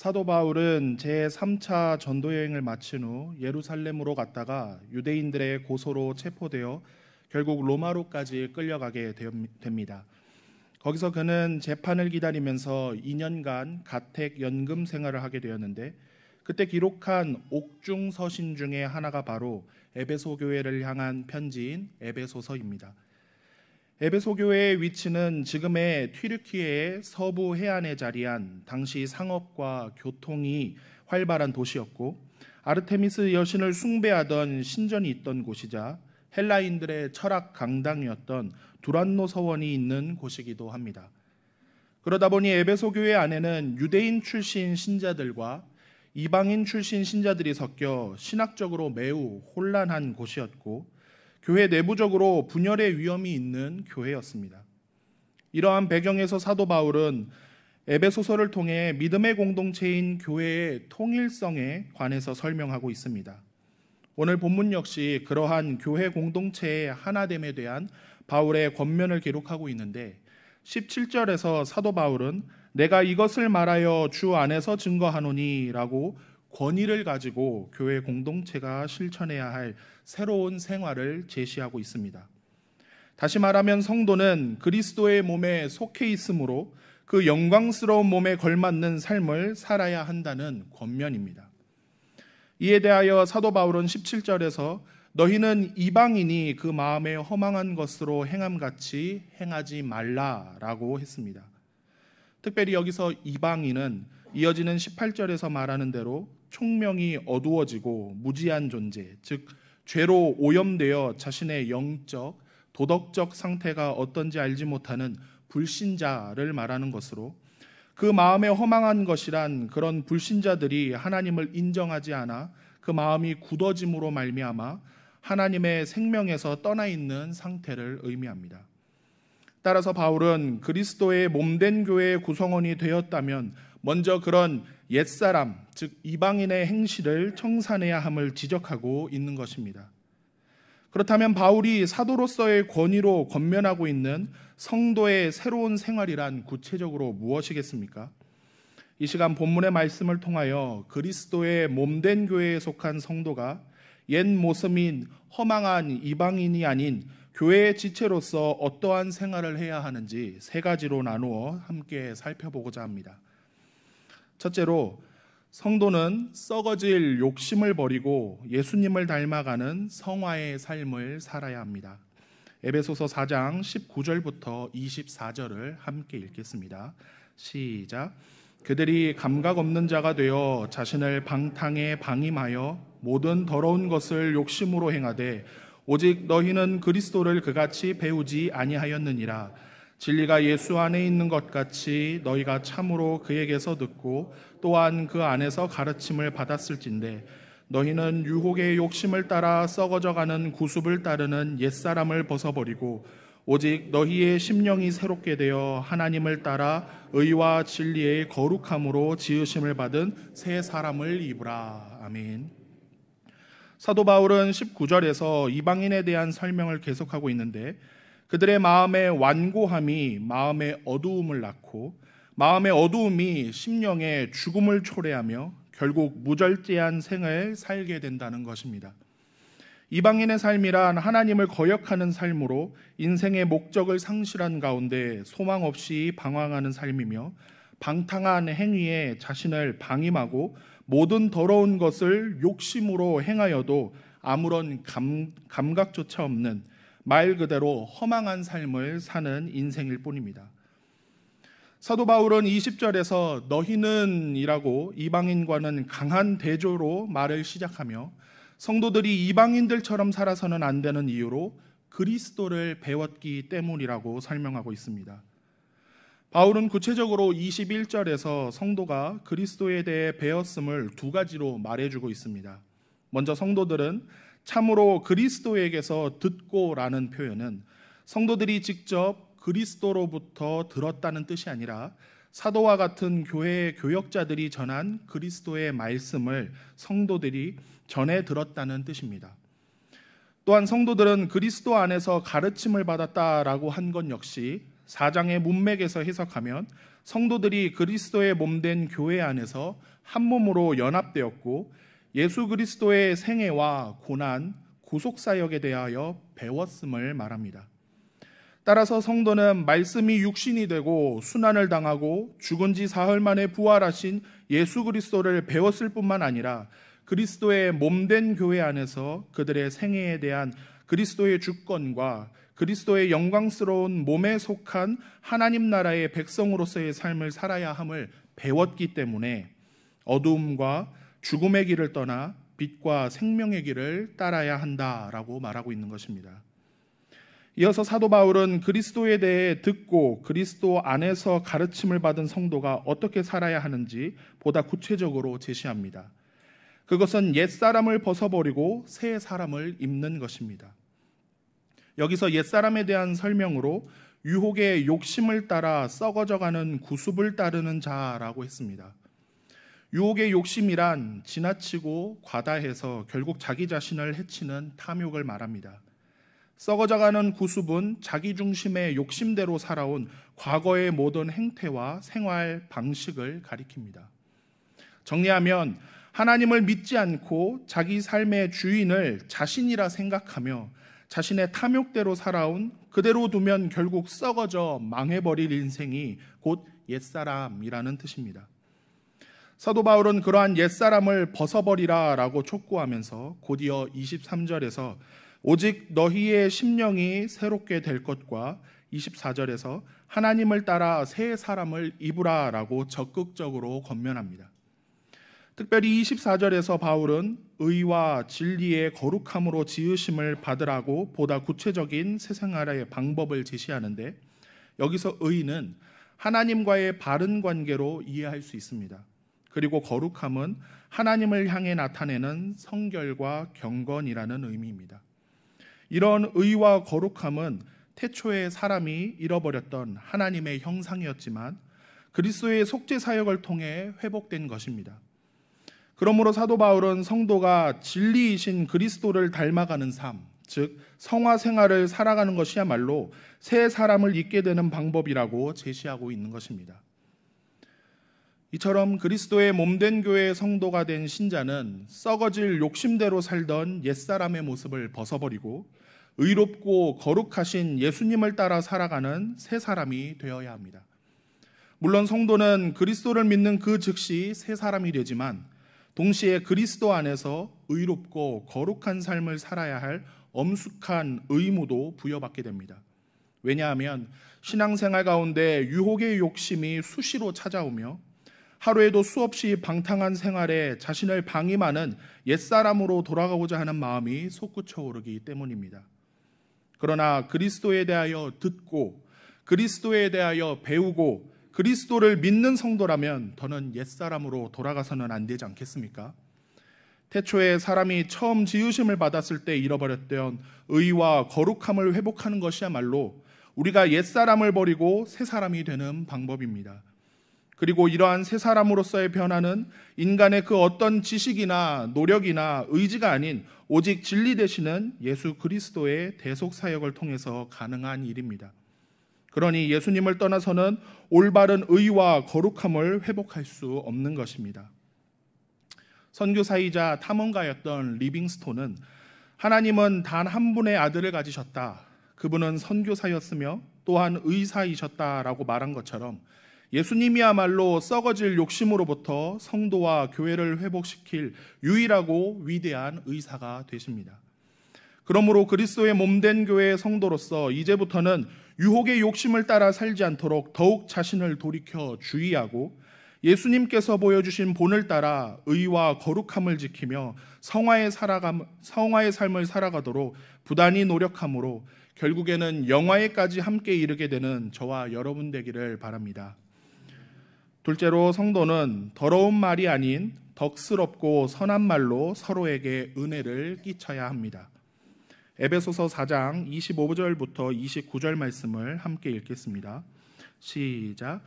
사도 바울은 제3차 전도 여행을 마친 후 예루살렘으로 갔다가 유대인들의 고소로 체포되어 결국 로마로까지 끌려가게 됩니다. 거기서 그는 재판을 기다리면서 2년간 가택 연금 생활을 하게 되었는데 그때 기록한 옥중 서신 중에 하나가 바로 에베소 교회를 향한 편지인 에베소서입니다. 에베소 교회의 위치는 지금의 튀르키예의 서부 해안에 자리한 당시 상업과 교통이 활발한 도시였고 아르테미스 여신을 숭배하던 신전이 있던 곳이자 헬라인들의 철학 강당이었던 두란노 서원이 있는 곳이기도 합니다. 그러다 보니 에베소 교회 안에는 유대인 출신 신자들과 이방인 출신 신자들이 섞여 신학적으로 매우 혼란한 곳이었고 교회 내부적으로 분열의 위험이 있는 교회였습니다. 이러한 배경에서 사도 바울은 에베소서를 통해 믿음의 공동체인 교회의 통일성에 관해서 설명하고 있습니다. 오늘 본문 역시 그러한 교회 공동체의 하나됨에 대한 바울의 권면을 기록하고 있는데 17절에서 사도 바울은 내가 이것을 말하여 주 안에서 증거하노니라고 권위를 가지고 교회 공동체가 실천해야 할 새로운 생활을 제시하고 있습니다. 다시 말하면 성도는 그리스도의 몸에 속해 있으므로 그 영광스러운 몸에 걸맞는 삶을 살아야 한다는 권면입니다. 이에 대하여 사도 바울은 17절에서 너희는 이방인이 그 마음에 허망한 것으로 행함같이 행하지 말라라고 했습니다. 특별히 여기서 이방인은 이어지는 18절에서 말하는 대로 총명이 어두워지고 무지한 존재, 즉 죄로 오염되어 자신의 영적, 도덕적 상태가 어떤지 알지 못하는 불신자를 말하는 것으로 그 마음에 허망한 것이란 그런 불신자들이 하나님을 인정하지 않아 그 마음이 굳어짐으로 말미암아 하나님의 생명에서 떠나 있는 상태를 의미합니다. 따라서 바울은 그리스도의 몸된 교회의 구성원이 되었다면 먼저 그런 옛사람, 즉 이방인의 행실을 청산해야 함을 지적하고 있는 것입니다. 그렇다면 바울이 사도로서의 권위로 권면하고 있는 성도의 새로운 생활이란 구체적으로 무엇이겠습니까? 이 시간 본문의 말씀을 통하여 그리스도의 몸된 교회에 속한 성도가 옛 모습인 허망한 이방인이 아닌 교회의 지체로서 어떠한 생활을 해야 하는지 세 가지로 나누어 함께 살펴보고자 합니다. 첫째로 성도는 썩어질 욕심을 버리고 예수님을 닮아가는 성화의 삶을 살아야 합니다. 에베소서 4장 19절부터 24절을 함께 읽겠습니다. 시작. 그들이 감각 없는 자가 되어 자신을 방탕에 방임하여 모든 더러운 것을 욕심으로 행하되 오직 너희는 그리스도를 그같이 배우지 아니하였느니라. 진리가 예수 안에 있는 것 같이 너희가 참으로 그에게서 듣고 또한 그 안에서 가르침을 받았을진데 너희는 유혹의 욕심을 따라 썩어져가는 구습을 따르는 옛사람을 벗어버리고 오직 너희의 심령이 새롭게 되어 하나님을 따라 의와 진리의 거룩함으로 지으심을 받은 새 사람을 입으라. 아멘. 사도 바울은 19절에서 이방인에 대한 설명을 계속하고 있는데 그들의 마음의 완고함이 마음의 어두움을 낳고 마음의 어두움이 심령의 죽음을 초래하며 결국 무절제한 생을 살게 된다는 것입니다. 이방인의 삶이란 하나님을 거역하는 삶으로 인생의 목적을 상실한 가운데 소망 없이 방황하는 삶이며 방탕한 행위에 자신을 방임하고 모든 더러운 것을 욕심으로 행하여도 아무런 감, 감각조차 없는 말 그대로 허망한 삶을 사는 인생일 뿐입니다. 사도 바울은 20절에서 너희는 이라고 이방인과는 강한 대조로 말을 시작하며 성도들이 이방인들처럼 살아서는 안 되는 이유로 그리스도를 배웠기 때문이라고 설명하고 있습니다. 바울은 구체적으로 21절에서 성도가 그리스도에 대해 배웠음을 두 가지로 말해주고 있습니다. 먼저 성도들은 참으로 그리스도에게서 듣고라는 표현은 성도들이 직접 그리스도로부터 들었다는 뜻이 아니라 사도와 같은 교회의 교역자들이 전한 그리스도의 말씀을 성도들이 전해 들었다는 뜻입니다. 또한 성도들은 그리스도 안에서 가르침을 받았다라고 한 것 역시 사장의 문맥에서 해석하면 성도들이 그리스도의 몸된 교회 안에서 한 몸으로 연합되었고 예수 그리스도의 생애와 고난, 구속 사역에 대하여 배웠음을 말합니다. 따라서 성도는 말씀이 육신이 되고 순환을 당하고 죽은 지 사흘 만에 부활하신 예수 그리스도를 배웠을 뿐만 아니라 그리스도의 몸된 교회 안에서 그들의 생애에 대한 그리스도의 주권과 그리스도의 영광스러운 몸에 속한 하나님 나라의 백성으로서의 삶을 살아야 함을 배웠기 때문에 어두과 죽음의 길을 떠나 빛과 생명의 길을 따라야 한다라고 말하고 있는 것입니다. 이어서 사도 바울은 그리스도에 대해 듣고 그리스도 안에서 가르침을 받은 성도가 어떻게 살아야 하는지 보다 구체적으로 제시합니다. 그것은 옛사람을 벗어버리고 새 사람을 입는 것입니다. 여기서 옛사람에 대한 설명으로 유혹의 욕심을 따라 썩어져가는 구습을 따르는 자라고 했습니다. 유혹의 욕심이란 지나치고 과다해서 결국 자기 자신을 해치는 탐욕을 말합니다. 썩어져가는 구습은 자기 중심의 욕심대로 살아온 과거의 모든 행태와 생활 방식을 가리킵니다. 정리하면 하나님을 믿지 않고 자기 삶의 주인을 자신이라 생각하며 자신의 탐욕대로 살아온 그대로 두면 결국 썩어져 망해버릴 인생이 곧 옛사람이라는 뜻입니다. 사도 바울은 그러한 옛사람을 벗어버리라 라고 촉구하면서 곧이어 23절에서 오직 너희의 심령이 새롭게 될 것과 24절에서 하나님을 따라 새 사람을 입으라 라고 적극적으로 권면합니다. 특별히 24절에서 바울은 의와 진리의 거룩함으로 지으심을 받으라고 보다 구체적인 새 생활의 방법을 제시하는데 여기서 의는 하나님과의 바른 관계로 이해할 수 있습니다. 그리고 거룩함은 하나님을 향해 나타내는 성결과 경건이라는 의미입니다. 이런 의와 거룩함은 태초에 사람이 잃어버렸던 하나님의 형상이었지만 그리스도의 속죄 사역을 통해 회복된 것입니다. 그러므로 사도 바울은 성도가 진리이신 그리스도를 닮아가는 삶, 즉 성화 생활을 살아가는 것이야말로 새 사람을 잊게 되는 방법이라고 제시하고 있는 것입니다. 이처럼 그리스도의 몸된 교회의 성도가 된 신자는 썩어질 욕심대로 살던 옛사람의 모습을 벗어버리고 의롭고 거룩하신 예수님을 따라 살아가는 새 사람이 되어야 합니다. 물론 성도는 그리스도를 믿는 그 즉시 새 사람이 되지만 동시에 그리스도 안에서 의롭고 거룩한 삶을 살아야 할 엄숙한 의무도 부여받게 됩니다. 왜냐하면 신앙생활 가운데 유혹의 욕심이 수시로 찾아오며 하루에도 수없이 방탕한 생활에 자신을 방임하는 옛사람으로 돌아가고자 하는 마음이 솟구쳐 오르기 때문입니다. 그러나 그리스도에 대하여 듣고 그리스도에 대하여 배우고 그리스도를 믿는 성도라면 더는 옛사람으로 돌아가서는 안 되지 않겠습니까? 태초에 사람이 처음 지으심을 받았을 때 잃어버렸던 의와 거룩함을 회복하는 것이야말로 우리가 옛사람을 버리고 새 사람이 되는 방법입니다. 그리고 이러한 새 사람으로서의 변화는 인간의 그 어떤 지식이나 노력이나 의지가 아닌 오직 진리 되시는 예수 그리스도의 대속 사역을 통해서 가능한 일입니다. 그러니 예수님을 떠나서는 올바른 의와 거룩함을 회복할 수 없는 것입니다. 선교사이자 탐험가였던 리빙스톤은 하나님은 단 한 분의 아들을 가지셨다. 그분은 선교사였으며 또한 의사이셨다라고 말한 것처럼 예수님이야말로 썩어질 욕심으로부터 성도와 교회를 회복시킬 유일하고 위대한 의사가 되십니다. 그러므로 그리스도의 몸된 교회의 성도로서 이제부터는 유혹의 욕심을 따라 살지 않도록 더욱 자신을 돌이켜 주의하고 예수님께서 보여주신 본을 따라 의와 거룩함을 지키며 성화의, 살아감, 성화의 삶을 살아가도록 부단히 노력함으로 결국에는 영화에까지 함께 이르게 되는 저와 여러분 되기를 바랍니다. 둘째로 성도는 더러운 말이 아닌 덕스럽고 선한 말로 서로에게 은혜를 끼쳐야 합니다. 에베소서 4장 25절부터 29절 말씀을 함께 읽겠습니다. 시작.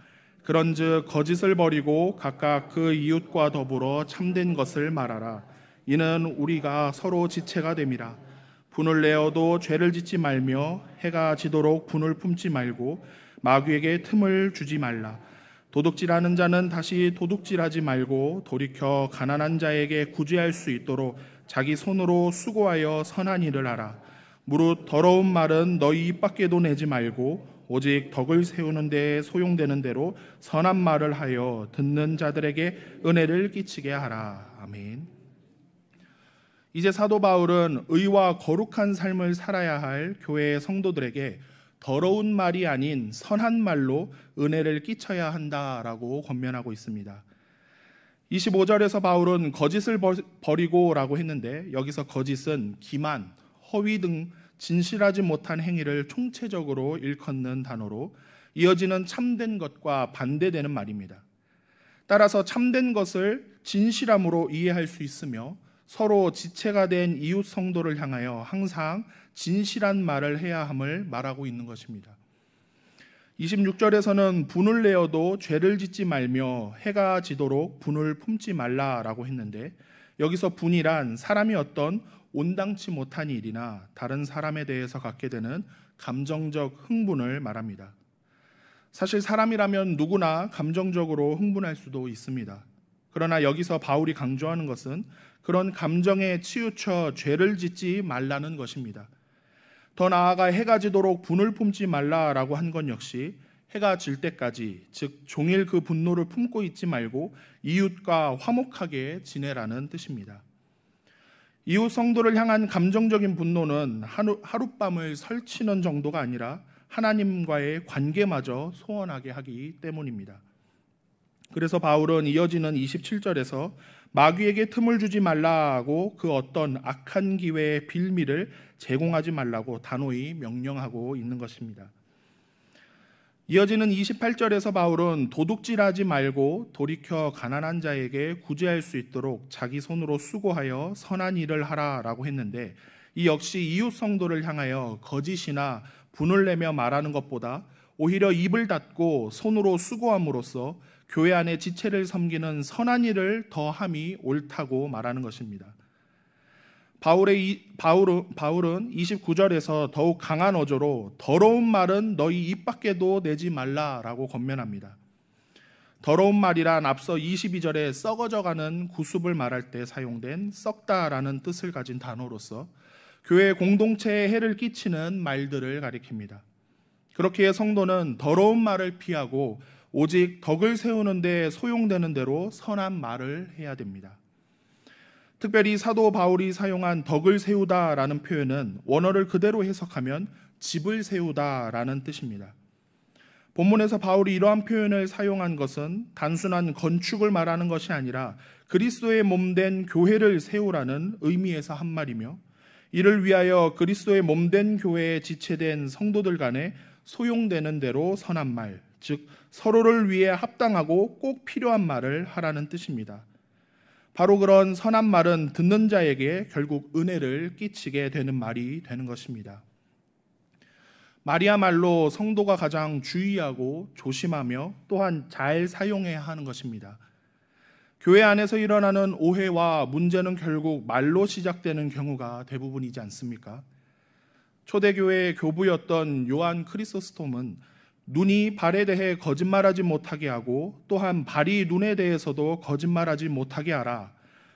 그런즉 거짓을 버리고 각각 그 이웃과 더불어 참된 것을 말하라. 이는 우리가 서로 지체가 됨이라. 분을 내어도 죄를 짓지 말며 해가 지도록 분을 품지 말고 마귀에게 틈을 주지 말라. 도둑질하는 자는 다시 도둑질하지 말고 돌이켜 가난한 자에게 구제할 수 있도록 자기 손으로 수고하여 선한 일을 하라. 무릇 더러운 말은 너희 입 밖에도 내지 말고 오직 덕을 세우는 데 소용되는 대로 선한 말을 하여 듣는 자들에게 은혜를 끼치게 하라. 아멘. 이제 사도 바울은 의와 거룩한 삶을 살아야 할 교회의 성도들에게 더러운 말이 아닌 선한 말로 은혜를 끼쳐야 한다라고 권면하고 있습니다. 25절에서 바울은 거짓을 버리고라고 했는데 여기서 거짓은 기만, 허위 등 진실하지 못한 행위를 총체적으로 일컫는 단어로 이어지는 참된 것과 반대되는 말입니다. 따라서 참된 것을 진실함으로 이해할 수 있으며 서로 지체가 된 이웃 성도를 향하여 항상 진실한 말을 해야 함을 말하고 있는 것입니다. 26절에서는 분을 내어도 죄를 짓지 말며 해가 지도록 분을 품지 말라라고 했는데 여기서 분이란 사람이 어떤 온당치 못한 일이나 다른 사람에 대해서 갖게 되는 감정적 흥분을 말합니다. 사실 사람이라면 누구나 감정적으로 흥분할 수도 있습니다. 그러나 여기서 바울이 강조하는 것은 그런 감정에 치우쳐 죄를 짓지 말라는 것입니다. 더 나아가 해가 지도록 분을 품지 말라라고 한 건 역시 해가 질 때까지 즉 종일 그 분노를 품고 있지 말고 이웃과 화목하게 지내라는 뜻입니다. 이웃 성도를 향한 감정적인 분노는 하루, 하룻밤을 설치는 정도가 아니라 하나님과의 관계마저 소원하게 하기 때문입니다. 그래서 바울은 이어지는 27절에서 마귀에게 틈을 주지 말라고 그 어떤 악한 기회의 빌미를 제공하지 말라고 단호히 명령하고 있는 것입니다. 이어지는 28절에서 바울은 도둑질하지 말고 돌이켜 가난한 자에게 구제할 수 있도록 자기 손으로 수고하여 선한 일을 하라라고 했는데 이 역시 이웃 성도를 향하여 거짓이나 분을 내며 말하는 것보다 오히려 입을 닫고 손으로 수고함으로써 교회 안에 지체를 섬기는 선한 일을 더함이 옳다고 말하는 것입니다. 바울의 바울은, 29절에서 더욱 강한 어조로 더러운 말은 너희 입 밖에도 내지 말라라고 권면합니다. 더러운 말이란 앞서 22절에 썩어져가는 구습을 말할 때 사용된 썩다라는 뜻을 가진 단어로서 교회 공동체에 해를 끼치는 말들을 가리킵니다. 그렇기 성도는 더러운 말을 피하고 오직 덕을 세우는데 소용되는 대로 선한 말을 해야 됩니다. 특별히 사도 바울이 사용한 덕을 세우다라는 표현은 원어를 그대로 해석하면 집을 세우다라는 뜻입니다. 본문에서 바울이 이러한 표현을 사용한 것은 단순한 건축을 말하는 것이 아니라 그리스도의 몸된 교회를 세우라는 의미에서 한 말이며 이를 위하여 그리스도의 몸된 교회에 지체된 성도들 간에 소용되는 대로 선한 말, 즉 서로를 위해 합당하고 꼭 필요한 말을 하라는 뜻입니다. 바로 그런 선한 말은 듣는 자에게 결국 은혜를 끼치게 되는 말이 되는 것입니다. 말이야말로 성도가 가장 주의하고 조심하며 또한 잘 사용해야 하는 것입니다. 교회 안에서 일어나는 오해와 문제는 결국 말로 시작되는 경우가 대부분이지 않습니까? 초대교회의 교부였던 요한 크리소스톰은 눈이 발에 대해 거짓말하지 못하게 하고 또한 발이 눈에 대해서도 거짓말하지 못하게 하라.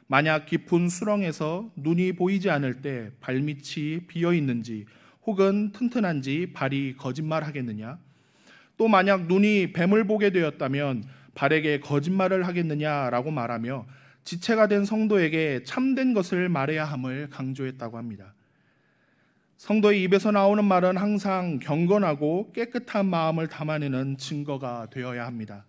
만약 깊은 수렁에서 눈이 보이지 않을 때 발밑이 비어 있는지 혹은 튼튼한지 발이 거짓말하겠느냐? 또 만약 눈이 뱀을 보게 되었다면 발에게 거짓말을 하겠느냐라고 말하며 지체가 된 성도에게 참된 것을 말해야 함을 강조했다고 합니다. 성도의 입에서 나오는 말은 항상 경건하고 깨끗한 마음을 담아내는 증거가 되어야 합니다.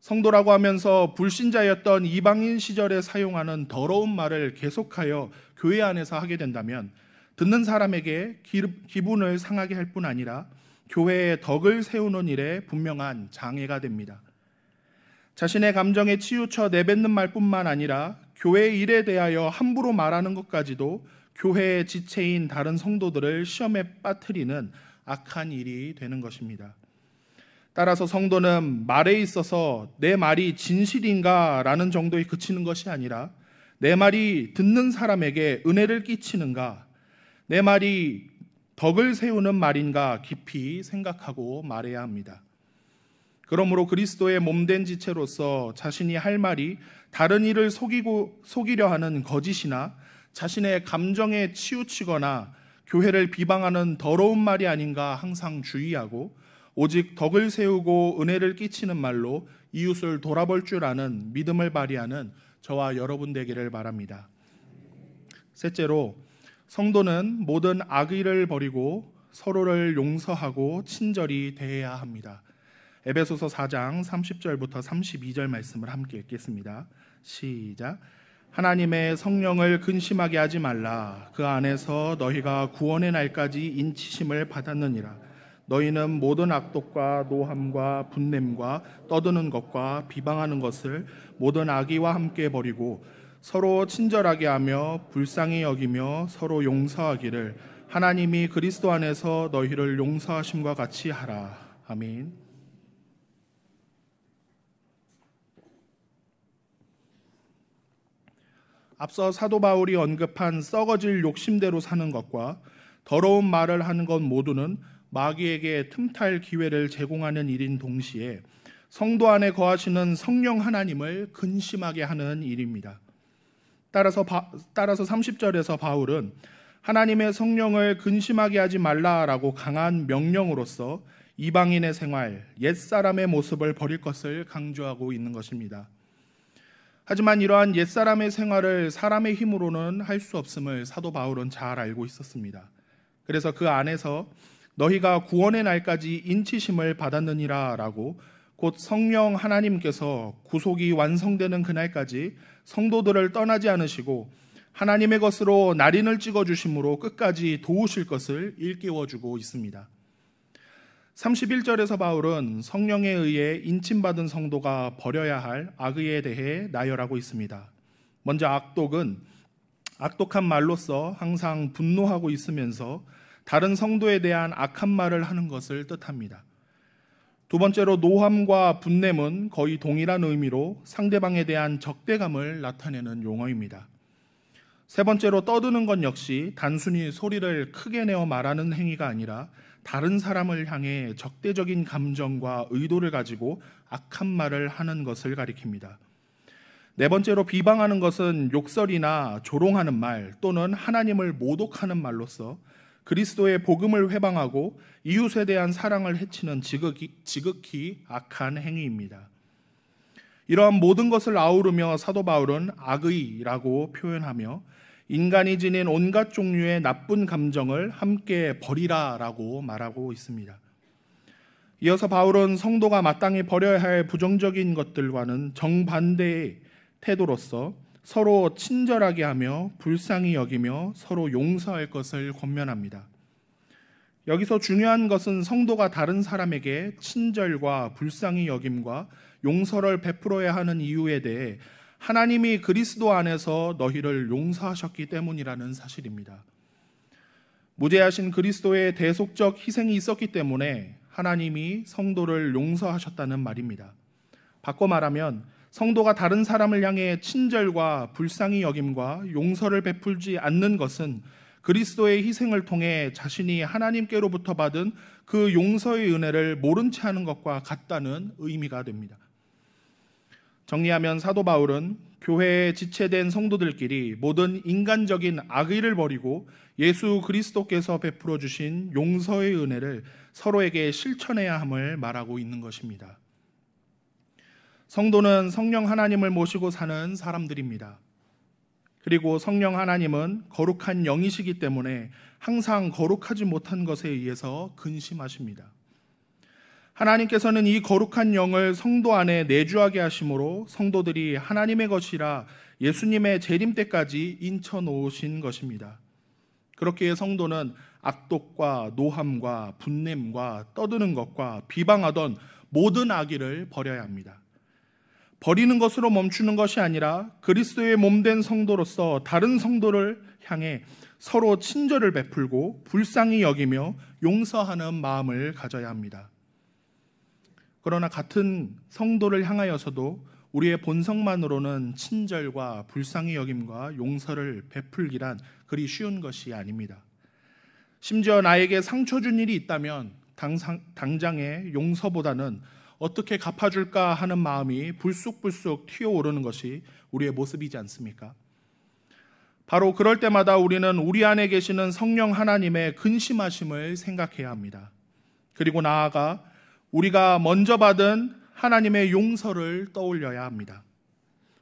성도라고 하면서 불신자였던 이방인 시절에 사용하는 더러운 말을 계속하여 교회 안에서 하게 된다면 듣는 사람에게 기분을 상하게 할 뿐 아니라 교회의 덕을 세우는 일에 분명한 장애가 됩니다. 자신의 감정에 치우쳐 내뱉는 말뿐만 아니라 교회 일에 대하여 함부로 말하는 것까지도 교회의 지체인 다른 성도들을 시험에 빠뜨리는 악한 일이 되는 것입니다. 따라서 성도는 말에 있어서 내 말이 진실인가라는 정도에 그치는 것이 아니라 내 말이 듣는 사람에게 은혜를 끼치는가, 내 말이 덕을 세우는 말인가 깊이 생각하고 말해야 합니다. 그러므로 그리스도의 몸된 지체로서 자신이 할 말이 다른 이를 속이고 속이려 하는 거짓이나 자신의 감정에 치우치거나 교회를 비방하는 더러운 말이 아닌가 항상 주의하고 오직 덕을 세우고 은혜를 끼치는 말로 이웃을 돌아볼 줄 아는 믿음을 발휘하는 저와 여러분 되기를 바랍니다. 셋째로 성도는 모든 악의를 버리고 서로를 용서하고 친절히 대해야 합니다. 에베소서 4장 30절부터 32절 말씀을 함께 읽겠습니다. 시작. 하나님의 성령을 근심하게 하지 말라. 그 안에서 너희가 구원의 날까지 인치심을 받았느니라. 너희는 모든 악독과 노함과 분냄과 떠드는 것과 비방하는 것을 모든 악의와 함께 버리고 서로 친절하게 하며 불쌍히 여기며 서로 용서하기를 하나님이 그리스도 안에서 너희를 용서하심과 같이 하라. 아멘. 앞서 사도 바울이 언급한 썩어질 욕심대로 사는 것과 더러운 말을 하는 것 모두는 마귀에게 틈탈 기회를 제공하는 일인 동시에 성도 안에 거하시는 성령 하나님을 근심하게 하는 일입니다. 따라서 바, 따라서 30절에서 바울은 하나님의 성령을 근심하게 하지 말라라고 강한 명령으로서 이방인의 생활, 옛사람의 모습을 버릴 것을 강조하고 있는 것입니다. 하지만 이러한 옛사람의 생활을 사람의 힘으로는 할 수 없음을 사도 바울은 잘 알고 있었습니다. 그래서 그 안에서 너희가 구원의 날까지 인치심을 받았느니라 라고 곧 성령 하나님께서 구속이 완성되는 그날까지 성도들을 떠나지 않으시고 하나님의 것으로 날인을 찍어 주심으로 끝까지 도우실 것을 일깨워 주고 있습니다. 31절에서 바울은 성령에 의해 인침받은 성도가 버려야 할 악의에 대해 나열하고 있습니다. 먼저 악독은 악독한 말로서 항상 분노하고 있으면서 다른 성도에 대한 악한 말을 하는 것을 뜻합니다. 두 번째로 노함과 분냄은 거의 동일한 의미로 상대방에 대한 적대감을 나타내는 용어입니다. 세 번째로 떠드는 건 역시 단순히 소리를 크게 내어 말하는 행위가 아니라 다른 사람을 향해 적대적인 감정과 의도를 가지고 악한 말을 하는 것을 가리킵니다. 네 번째로 비방하는 것은 욕설이나 조롱하는 말 또는 하나님을 모독하는 말로서 그리스도의 복음을 회방하고 이웃에 대한 사랑을 해치는 지극히, 지극히 악한 행위입니다. 이러한 모든 것을 아우르며 사도 바울은 악의라고 표현하며 인간이 지닌 온갖 종류의 나쁜 감정을 함께 버리라라고 말하고 있습니다. 이어서 바울은 성도가 마땅히 버려야 할 부정적인 것들과는 정반대의 태도로서 서로 친절하게 하며 불쌍히 여기며 서로 용서할 것을 권면합니다. 여기서 중요한 것은 성도가 다른 사람에게 친절과 불쌍히 여김과 용서를 베풀어야 하는 이유에 대해 하나님이 그리스도 안에서 너희를 용서하셨기 때문이라는 사실입니다. 무죄하신 그리스도의 대속적 희생이 있었기 때문에 하나님이 성도를 용서하셨다는 말입니다. 바꿔 말하면 성도가 다른 사람을 향해 친절과 불쌍히 여김과 용서를 베풀지 않는 것은 그리스도의 희생을 통해 자신이 하나님께로부터 받은 그 용서의 은혜를 모른 채 하는 것과 같다는 의미가 됩니다. 정리하면 사도 바울은 교회의 지체된 성도들끼리 모든 인간적인 악의를 버리고 예수 그리스도께서 베풀어 주신 용서의 은혜를 서로에게 실천해야 함을 말하고 있는 것입니다. 성도는 성령 하나님을 모시고 사는 사람들입니다. 그리고 성령 하나님은 거룩한 영이시기 때문에 항상 거룩하지 못한 것에 의해서 근심하십니다. 하나님께서는 이 거룩한 영을 성도 안에 내주하게 하심으로 성도들이 하나님의 것이라 예수님의 재림 때까지 인쳐 놓으신 것입니다. 그렇게 성도는 악독과 노함과 분냄과 떠드는 것과 비방하던 모든 악의를 버려야 합니다. 버리는 것으로 멈추는 것이 아니라 그리스도의 몸된 성도로서 다른 성도를 향해 서로 친절을 베풀고 불쌍히 여기며 용서하는 마음을 가져야 합니다. 그러나 같은 성도를 향하여서도 우리의 본성만으로는 친절과 불쌍히 여김과 용서를 베풀기란 그리 쉬운 것이 아닙니다. 심지어 나에게 상처 준 일이 있다면 당장의 용서보다는 어떻게 갚아줄까 하는 마음이 불쑥불쑥 튀어오르는 것이 우리의 모습이지 않습니까? 바로 그럴 때마다 우리는 우리 안에 계시는 성령 하나님의 근심하심을 생각해야 합니다. 그리고 나아가 우리가 먼저 받은 하나님의 용서를 떠올려야 합니다.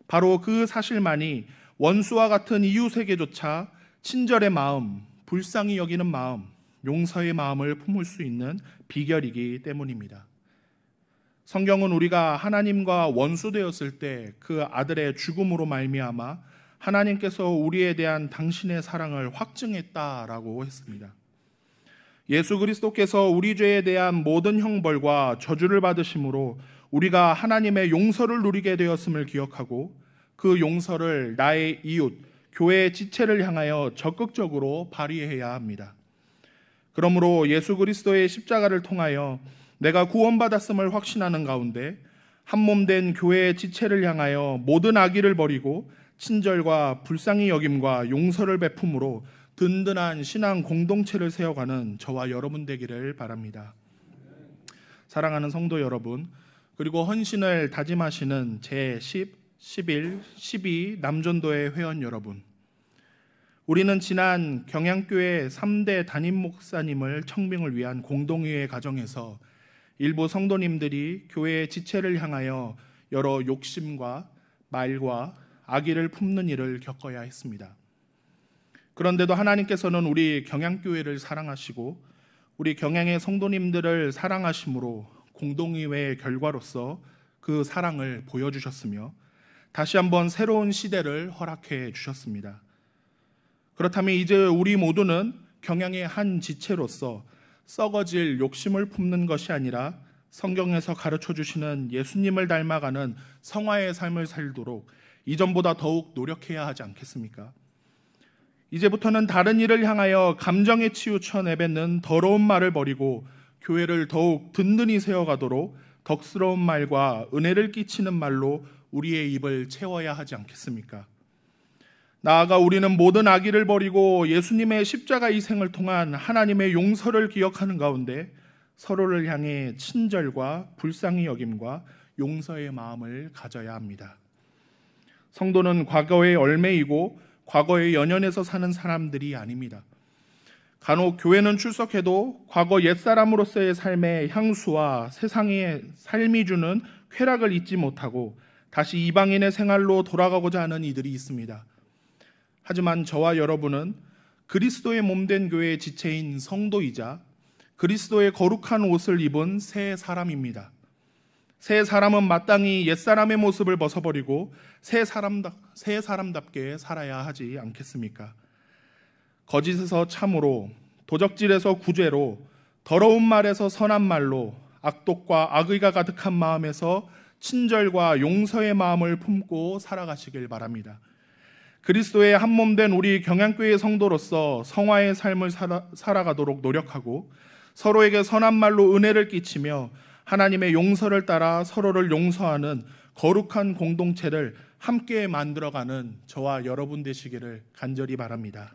바로 그 사실만이 원수와 같은 이웃에게조차 친절의 마음, 불쌍히 여기는 마음, 용서의 마음을 품을 수 있는 비결이기 때문입니다. 성경은 우리가 하나님과 원수 되었을 때 그 아들의 죽음으로 말미암아 하나님께서 우리에 대한 당신의 사랑을 확증했다라고 했습니다. 예수 그리스도께서 우리 죄에 대한 모든 형벌과 저주를 받으심으로 우리가 하나님의 용서를 누리게 되었음을 기억하고 그 용서를 나의 이웃, 교회의 지체를 향하여 적극적으로 발휘해야 합니다. 그러므로 예수 그리스도의 십자가를 통하여 내가 구원받았음을 확신하는 가운데 한몸된 교회의 지체를 향하여 모든 악의를 버리고 친절과 불쌍히 여김과 용서를 베품으로 든든한 신앙 공동체를 세워가는 저와 여러분 되기를 바랍니다. 사랑하는 성도 여러분, 그리고 헌신을 다짐하시는 제10, 11, 12남전도의 회원 여러분. 우리는 지난 경양교회 3대 담임 목사님을 청빙을 위한 공동회의 과정에서 일부 성도님들이 교회의 지체를 향하여 여러 욕심과 말과 악의를 품는 일을 겪어야 했습니다. 그런데도 하나님께서는 우리 경향교회를 사랑하시고 우리 경향의 성도님들을 사랑하심으로 공동의회의 결과로서 그 사랑을 보여주셨으며 다시 한번 새로운 시대를 허락해 주셨습니다. 그렇다면 이제 우리 모두는 경향의 한 지체로서 썩어질 욕심을 품는 것이 아니라 성경에서 가르쳐 주시는 예수님을 닮아가는 성화의 삶을 살도록 이전보다 더욱 노력해야 하지 않겠습니까? 이제부터는 다른 일을 향하여 감정에 치우쳐 내뱉는 더러운 말을 버리고 교회를 더욱 든든히 세워가도록 덕스러운 말과 은혜를 끼치는 말로 우리의 입을 채워야 하지 않겠습니까? 나아가 우리는 모든 악의를 버리고 예수님의 십자가 이생을 통한 하나님의 용서를 기억하는 가운데 서로를 향해 친절과 불쌍히 여김과 용서의 마음을 가져야 합니다. 성도는 과거의 얼매이고 과거에 연연해서 사는 사람들이 아닙니다. 간혹 교회는 출석해도 과거 옛사람으로서의 삶의 향수와 세상의 삶이 주는 쾌락을 잊지 못하고 다시 이방인의 생활로 돌아가고자 하는 이들이 있습니다. 하지만 저와 여러분은 그리스도의 몸된 교회의 지체인 성도이자 그리스도의 거룩한 옷을 입은 새 사람입니다. 새 사람은 마땅히 옛사람의 모습을 벗어버리고 새 사람답 새 사람답게 살아야 하지 않겠습니까? 거짓에서 참으로, 도적질에서 구제로, 더러운 말에서 선한 말로, 악독과 악의가 가득한 마음에서 친절과 용서의 마음을 품고 살아가시길 바랍니다. 그리스도의 한 몸 된 우리 경향교회 성도로서 성화의 삶을 살아, 살아가도록 노력하고 서로에게 선한 말로 은혜를 끼치며 하나님의 용서를 따라 서로를 용서하는 거룩한 공동체를 함께 만들어가는 저와 여러분 되시기를 간절히 바랍니다.